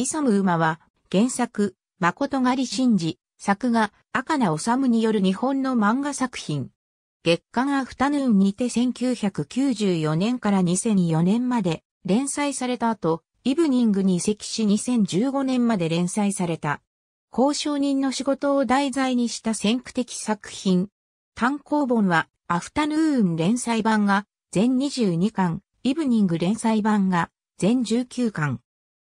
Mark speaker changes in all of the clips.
Speaker 1: イサム馬は、原作、誠狩真治、作画、赤名治による日本の漫画作品。月刊アフタヌーンにて1994年から2004年まで連載された後、イブニングに移籍し2015年まで連載された。交渉人の仕事を題材にした先駆的作品。単行本は、アフタヌーン連載版が全22巻、イブニング連載版が全19巻。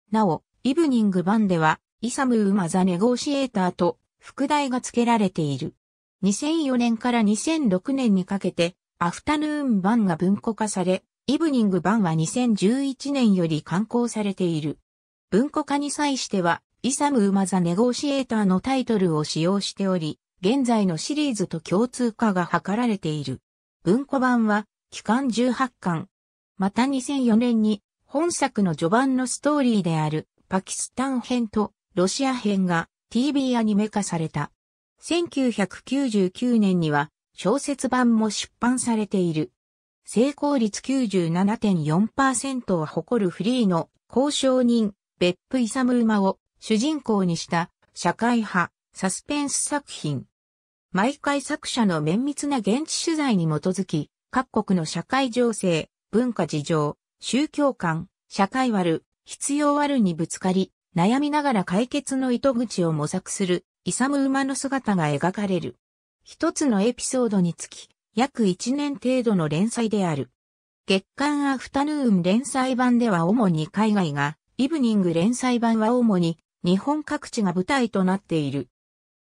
Speaker 1: なお、イブニング版では、イサムウマザネゴシエーターと副題が付けられている。2004年から2006年にかけて、アフタヌーン版が文庫化され、イブニング版は2011年より刊行されている。文庫化に際しては、イサム・ウマ・ザ・ネゴシエーターのタイトルを使用しており、現在のシリーズと共通化が図られている。文庫版は、期間18巻。また2004年に、本作の序盤のストーリーである、パキスタン編とロシア編が TV アニメ化された。1999年には小説版も出版されている。成功率97.4%を誇るフリーの交渉人、別府イサム馬を主人公にした社会派サスペンス作品。毎回作者の綿密な現地取材に基づき、各国の社会情勢、文化事情、宗教観、社会割、必要あるにぶつかり、悩みながら解決の糸口を模索する、イサム馬の姿が描かれる。一つのエピソードにつき、約一年程度の連載である。月刊アフタヌーン連載版では主に海外が、イブニング連載版は主に日本各地が舞台となっている。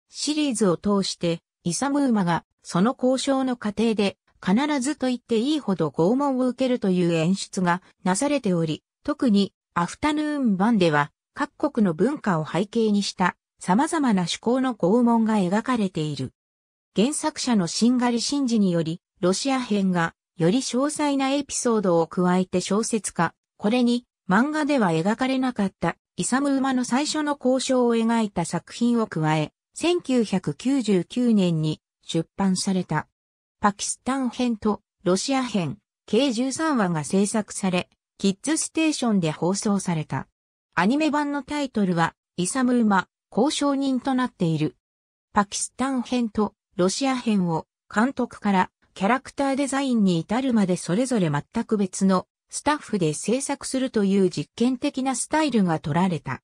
Speaker 1: シリーズを通して、イサムウマがその交渉の過程で必ずと言っていいほど拷問を受けるという演出がなされており、特にアフタヌーン版では各国の文化を背景にした様々な趣向の拷問が描かれている。原作者のシンガリ・シンジにより、ロシア編がより詳細なエピソードを加えて小説化、これに漫画では描かれなかったイサム馬の最初の交渉を描いた作品を加え、1999年に出版された。パキスタン編とロシア編、計13話が制作され、キッズステーションで放送された。アニメ版のタイトルは、イサムーマ、交渉人となっている。パキスタン編とロシア編を監督からキャラクターデザインに至るまでそれぞれ全く別のスタッフで制作するという実験的なスタイルが取られた。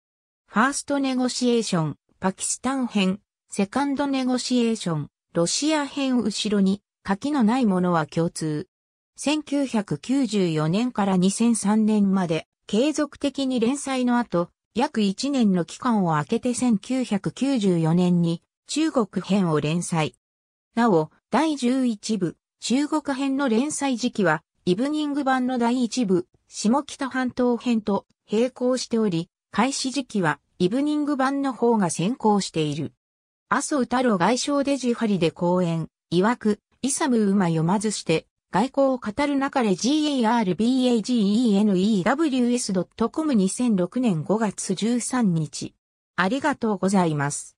Speaker 1: ファーストネゴシエーション、パキスタン編、セカンドネゴシエーション、ロシア編後ろに、書きのないものは共通。1994年から2003年まで継続的に連載の後、約1年の期間を空けて1994年に中国編を連載。なお、第11部、中国編の連載時期は、イブニング版の第1部、下北半島編と並行しており、開始時期は、イブニング版の方が先行している。麻生太郎外相デジハリで講演、曰く、イサムウマ読まずして、外交を語る中で garbageenews.com2006 年5月13日。ありがとうございます。